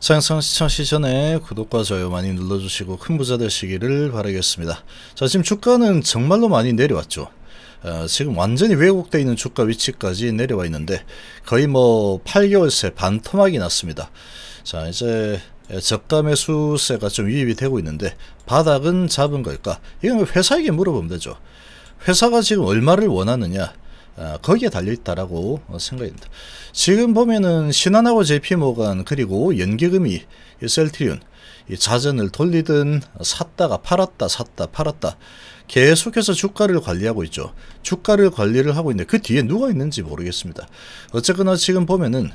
상상 시청 시전에 구독과 좋아요 많이 눌러주시고 큰 부자 되시기를 바라겠습니다. 자 지금 주가는 정말로 많이 내려왔죠. 어, 지금 완전히 왜곡되어 있는 주가 위치까지 내려와 있는데 거의 뭐 8개월 새 반토막이 났습니다. 자 이제 저가 매수세가 좀 유입이 되고 있는데 바닥은 잡은 걸까? 이건 회사에게 물어보면 되죠. 회사가 지금 얼마를 원하느냐? 어, 거기에 달려있다라고 생각합니다 지금 보면은 신한하고 JP모간 그리고 연기금이 셀트리온 이 자전을 돌리든 샀다가 팔았다 샀다 팔았다 계속해서 주가를 관리하고 있죠. 주가를 관리를 하고 있는데 그 뒤에 누가 있는지 모르겠습니다. 어쨌거나 지금 보면은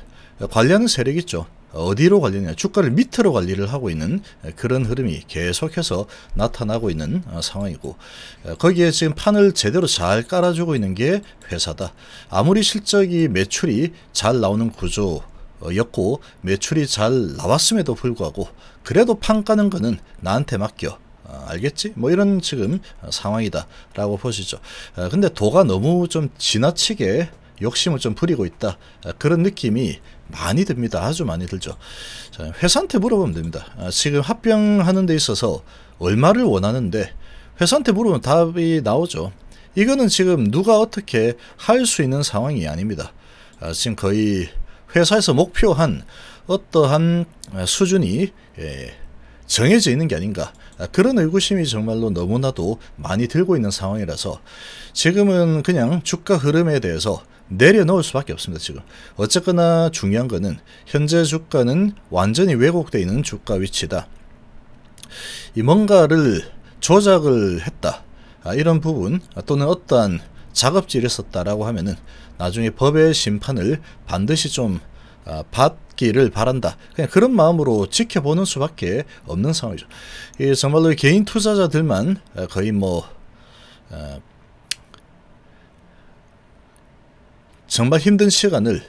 관리하는 세력 있죠. 어디로 관리냐 주가를 밑으로 관리를 하고 있는 그런 흐름이 계속해서 나타나고 있는 어, 상황이고 어, 거기에 지금 판을 제대로 잘 깔아주고 있는 게 회사다. 아무리 실적이 매출이 잘 나오는 구조 였고 매출이 잘 나왔음에도 불구하고 그래도 판 까는 거는 나한테 맡겨 어, 알겠지? 뭐 이런 지금 상황이다 라고 보시죠 근데 도가 너무 좀 지나치게 욕심을 좀 부리고 있다 그런 느낌이 많이 듭니다. 아주 많이 들죠. 자, 회사한테 물어보면 됩니다. 아, 지금 합병하는 데 있어서 얼마를 원하는데 회사한테 물으면 답이 나오죠. 이거는 지금 누가 어떻게 할 수 있는 상황이 아닙니다. 아, 지금 거의 회사에서 목표한 어떠한 수준이 예, 정해져 있는 게 아닌가 아, 그런 의구심이 정말로 너무나도 많이 들고 있는 상황이라서 지금은 그냥 주가 흐름에 대해서 내려놓을 수밖에 없습니다. 지금 어쨌거나 중요한 거는 현재 주가는 완전히 왜곡되어 있는 주가 위치다. 이 뭔가를 조작을 했다. 아, 이런 부분 또는 어떠한 작업질을 썼다라고 하면은 나중에 법의 심판을 반드시 좀 아, 받기를 바란다. 그냥 그런 마음으로 지켜보는 수밖에 없는 상황이죠. 이 정말로 개인 투자자들만 아, 거의 뭐 아, 정말 힘든 시간을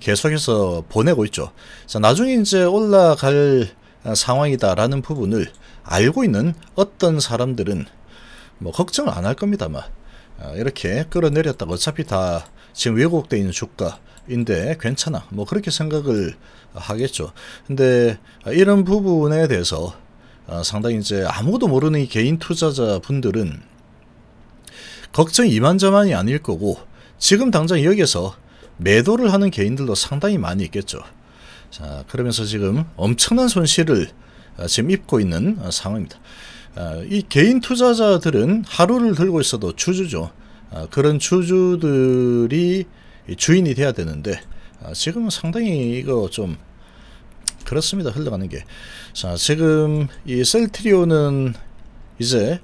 계속해서 보내고 있죠. 자, 나중에 이제 올라갈 상황이다라는 부분을 알고 있는 어떤 사람들은 뭐 걱정을 안 할 겁니다만 어, 이렇게 끌어내렸다고 어차피 다 지금 왜곡되어 있는 주가인데 괜찮아 뭐 그렇게 생각을 하겠죠 근데 이런 부분에 대해서 어, 상당히 이제 아무도 모르는 개인 투자자 분들은 걱정 이만저만이 아닐 거고 지금 당장 여기에서 매도를 하는 개인들도 상당히 많이 있겠죠. 자, 그러면서 지금 엄청난 손실을 아, 지금 입고 있는 아, 상황입니다. 아, 이 개인 투자자들은 하루를 들고 있어도 주주죠. 그런 주주들이 주인이 돼야 되는데 지금은 상당히 이거 좀 그렇습니다. 흘러가는 게. 자, 지금 이 셀트리온은 이제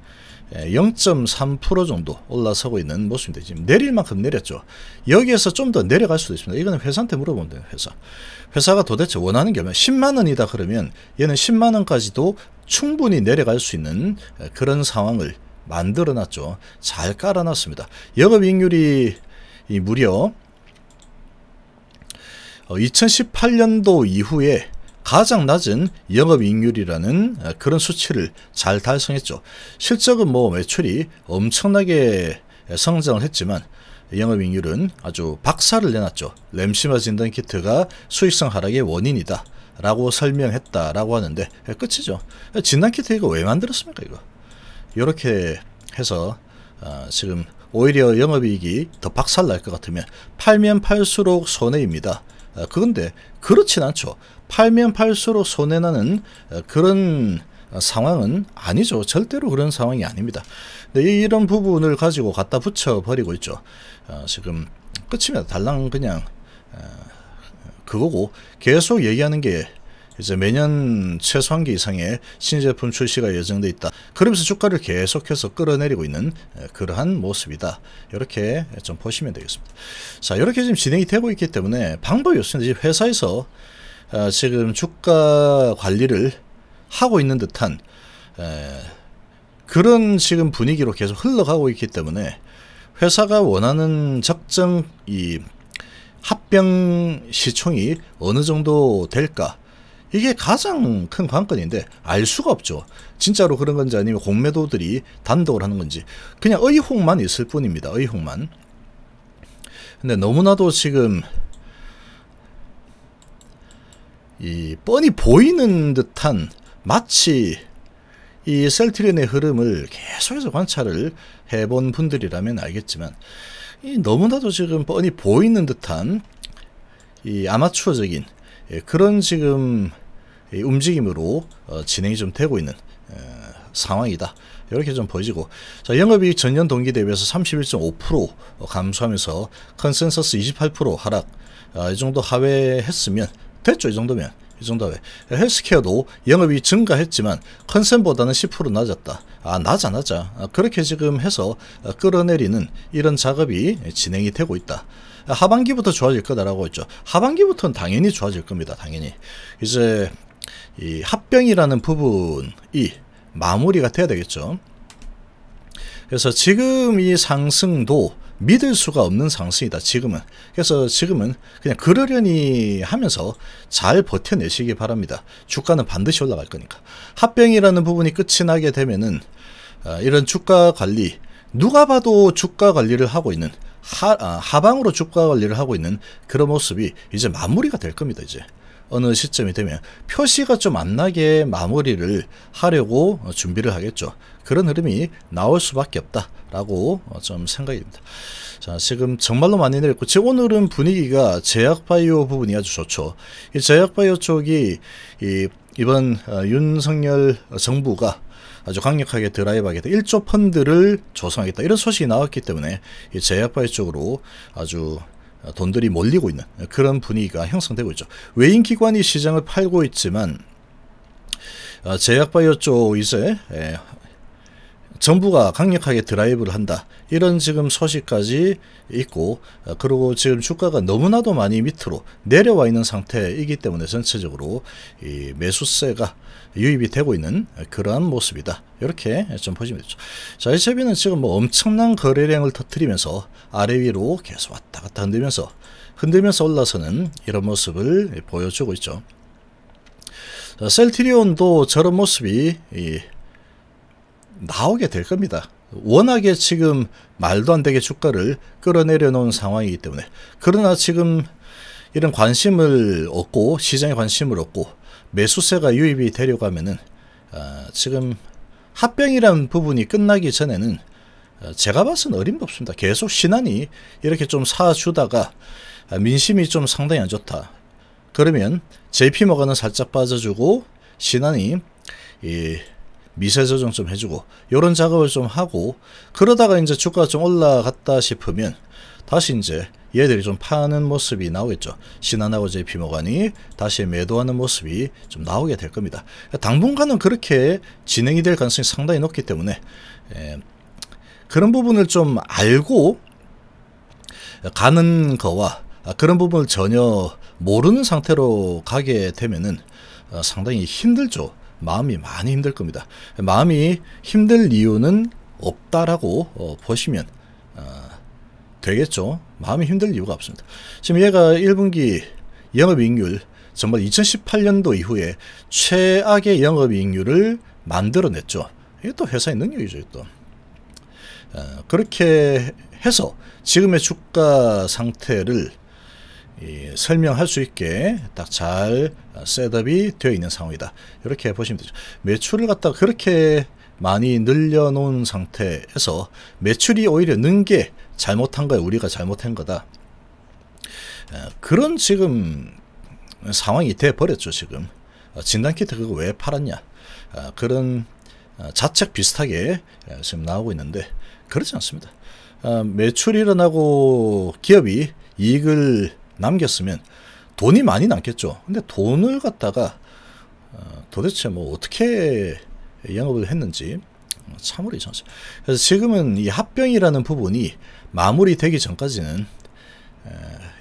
0.3% 예, 정도 올라서고 있는 모습인데 지금 내릴 만큼 내렸죠. 여기에서 좀 더 내려갈 수도 있습니다. 이거는 회사한테 물어보면 돼요. 회사. 회사가 도대체 원하는 게얼마 10만 원이다 그러면 얘는 10만 원까지도 충분히 내려갈 수 있는 예, 그런 상황을 만들어놨죠. 잘 깔아놨습니다. 영업이익률이 무려 2018년도 어, 이후에 가장 낮은 영업이익률이라는 아, 그런 수치를 잘 달성했죠. 실적은 뭐 매출이 엄청나게 성장을 했지만 영업이익률은 아주 박살을 내놨죠. 램시마 진단 키트가 수익성 하락의 원인이다. 라고 설명했다라고 하는데 예, 끝이죠. 예, 진단 키트 이거 왜 만들었습니까 이거? 이렇게 해서 아, 지금 오히려 영업이익이 더 박살날 것 같으면 팔면 팔수록 손해입니다. 어, 그런데 그렇진 않죠. 팔면 팔수록 손해나는 어, 그런 상황은 아니죠. 절대로 그런 상황이 아닙니다. 이런 부분을 가지고 갖다 붙여버리고 있죠. 어, 지금 끝입니다 달랑 그냥 그거고 계속 얘기하는 게 이제 매년 최소한 개 이상의 신제품 출시가 예정돼 있다. 그러면서 주가를 계속해서 끌어내리고 있는 그러한 모습이다. 이렇게 좀 보시면 되겠습니다. 자, 이렇게 지금 진행이 되고 있기 때문에 방법이 없습니다. 회사에서 아, 지금 주가 관리를 하고 있는 듯한 그런 지금 분위기로 계속 흘러가고 있기 때문에 회사가 원하는 적정 이 합병 시총이 어느 정도 될까 이게 가장 큰 관건인데 알 수가 없죠. 진짜로 그런 건지 아니면 공매도들이 단독을 하는 건지 그냥 의혹만 있을 뿐입니다. 의혹만. 근데 너무나도 지금 이 뻔히 보이는 듯한 마치 이 셀트리온의 흐름을 계속해서 관찰을 해본 분들이라면 알겠지만 이 너무나도 지금 뻔히 보이는 듯한 이 아마추어적인 예, 그런 지금 움직임으로 어, 진행이 좀 되고 있는 상황이다. 이렇게 좀 보여지고 자 영업이익 전년 동기 대비해서 31.5% 어, 감소하면서 컨센서스 28% 하락 아, 이 정도 하회했으면 됐죠 이 정도면 이 정도 하 헬스케어도 영업이익 증가했지만 컨센보다는 10% 낮았다 아 낮아 낮 아, 그렇게 지금 해서 어, 끌어내리는 이런 작업이 진행이 되고 있다 하반기부터 좋아질 거다라고 했죠. 하반기부터는 당연히 좋아질 겁니다. 당연히 이제 이 합병이라는 부분이 마무리가 돼야 되겠죠. 그래서 지금 이 상승도 믿을 수가 없는 상승이다 지금은 그래서 지금은 그냥 그러려니 하면서 잘 버텨내시기 바랍니다 주가는 반드시 올라갈 거니까 합병이라는 부분이 끝이 나게 되면은 아, 이런 주가 관리 누가 봐도 주가 관리를 하고 있는 하, 아, 하방으로 주가 관리를 하고 있는 그런 모습이 이제 마무리가 될 겁니다. 이제 어느 시점이 되면 표시가 좀 안 나게 마무리를 하려고 어, 준비를 하겠죠. 그런 흐름이 나올 수밖에 없다라고 어, 좀 생각이 니다 자, 지금 정말로 많이 내렸고, 제 오늘은 분위기가 제약바이오 부분이 아주 좋죠. 이 제약바이오 쪽이 이 이번 어, 윤석열 정부가 아주 강력하게 드라이브하겠다. 1조 펀드를 조성하겠다. 이런 소식이 나왔기 때문에 제약바이 쪽으로 아주 돈들이 몰리고 있는 그런 분위기가 형성되고 있죠. 외인 기관이 시장을 팔고 있지만 아, 제약바이오 쪽 이제 예, 정부가 강력하게 드라이브를 한다 이런 지금 소식까지 있고 아, 그리고 지금 주가가 너무나도 많이 밑으로 내려와 있는 상태이기 때문에 전체적으로 이 매수세가 유입이 되고 있는 그러한 모습이다. 이렇게 좀 보시면 되죠. 자, HIV는 지금 뭐 엄청난 거래량을 터트리면서 아래 위로 계속 왔다 갔다 흔들면서 흔들면서 올라서는 이런 모습을 보여주고 있죠. 자, 셀트리온도 저런 모습이 이, 나오게 될 겁니다. 워낙에 지금 말도 안 되게 주가를 끌어내려 놓은 상황이기 때문에 그러나 지금 이런 관심을 얻고 시장의 관심을 얻고 매수세가 유입이 되려고 면은 어, 지금 합병이라는 부분이 끝나기 전에는 어, 제가 봐서는 어림없습니다. 계속 신안이 이렇게 좀 사주다가 아, 민심이 좀 상당히 안 좋다. 그러면 JP모가는 살짝 빠져주고 신안이이 미세 조정 좀 해주고 이런 작업을 좀 하고 그러다가 이제 주가가 좀 올라갔다 싶으면 다시 이제 얘들이 좀 파는 모습이 나오겠죠. 신한하고 제피모관이 다시 매도하는 모습이 좀 나오게 될 겁니다. 당분간은 그렇게 진행이 될 가능성이 상당히 높기 때문에 에, 예, 그런 부분을 좀 알고 가는 거와 그런 부분을 전혀 모르는 상태로 가게 되면은 어, 상당히 힘들죠. 마음이 많이 힘들 겁니다. 마음이 힘들 이유는 없다라고 어, 보시면 어, 되겠죠. 마음이 힘들 이유가 없습니다. 지금 얘가 1분기 영업이익률 정말 2018년도 이후에 최악의 영업이익률을 만들어냈죠. 이게 또 회사의 능력이죠. 또 어, 그렇게 해서 지금의 주가 상태를 이, 설명할 수 있게 딱잘 어, 셋업이 되어 있는 상황이다. 이렇게 보시면 되죠. 매출을 갖다 그렇게 많이 늘려놓은 상태에서 매출이 오히려 는 게 잘못한 거야. 우리가 잘못한 거다. 어, 그런 지금 상황이 돼 버렸죠. 지금 어, 진단키트 그거 왜 팔았냐 그런 자책 비슷하게 지금 나오고 있는데 그렇지 않습니다. 매출이 일어나고 기업이 이익을 남겼으면 돈이 많이 남겠죠. 근데 돈을 갖다가 어, 도대체 뭐 어떻게 영업을 했는지 어, 참으로 이상하죠. 그래서 지금은 이 합병이라는 부분이 마무리되기 전까지는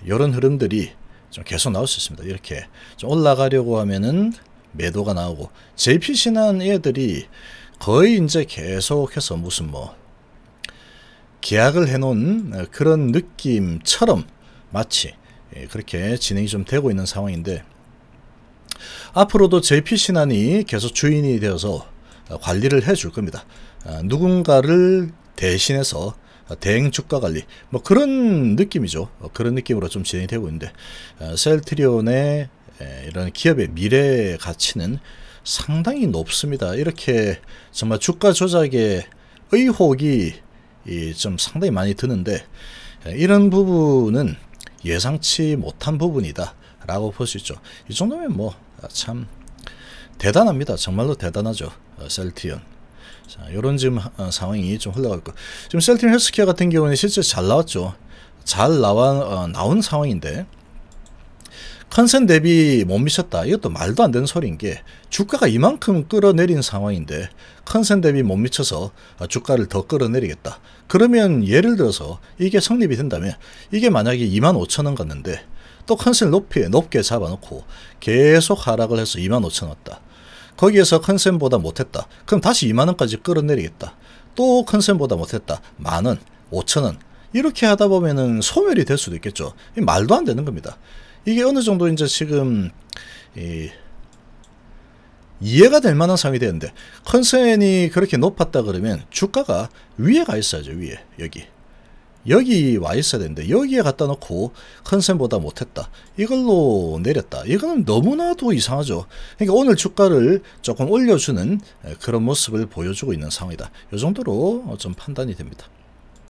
이런 흐름들이 좀 계속 나올 수 있습니다. 이렇게 좀 올라가려고 하면은 매도가 나오고 JP신한 애들이 거의 이제 계속해서 무슨 뭐 계약을 해놓은 어, 그런 느낌처럼 마치 예, 그렇게 진행이 좀 되고 있는 상황인데 앞으로도 JP신한이 계속 주인이 되어서 관리를 해줄 겁니다. 아, 누군가를 대신해서 대행 주가 관리 뭐 그런 느낌이죠. 어, 그런 느낌으로 좀 진행이 되고 있는데 아, 셀트리온의 이런 기업의 미래 가치는 상당히 높습니다. 이렇게 정말 주가 조작의 의혹이 좀 상당히 많이 드는데 이런 부분은 예상치 못한 부분이다 라고 볼 수 있죠 이 정도면 뭐 참 대단합니다 정말로 대단하죠 어, 셀티언 자 요런 지금 어, 상황이 좀 흘러가고 지금 셀티언 헬스케어 같은 경우는 실제 잘 나왔죠 잘 나와, 어, 나온 상황인데 컨센 대비 못 미쳤다. 이것도 말도 안 되는 소리인 게 주가가 이만큼 끌어내린 상황인데 컨센 대비 못 미쳐서 주가를 더 끌어내리겠다. 그러면 예를 들어서 이게 성립이 된다면 이게 만약에 2만 5천 원 갔는데 또 컨센 높이 높게 잡아놓고 계속 하락을 해서 2만 5천 왔다. 거기에서 컨센보다 못했다. 그럼 다시 2만 원까지 끌어내리겠다. 또 컨센보다 못했다. 만 원, 5천 원. 이렇게 하다 보면은 소멸이 될 수도 있겠죠. 말도 안 되는 겁니다. 이게 어느 정도 이제 지금 이 이해가 될 만한 상황이 되는데 컨센이 그렇게 높았다 그러면 주가가 위에 가 있어야죠 위에 여기 여기 와 있어야 되는데 여기에 갖다 놓고 컨센보다 못했다 이걸로 내렸다 이거는 너무나도 이상하죠 그러니까 오늘 주가를 조금 올려주는 그런 모습을 보여주고 있는 상황이다 이 정도로 좀 판단이 됩니다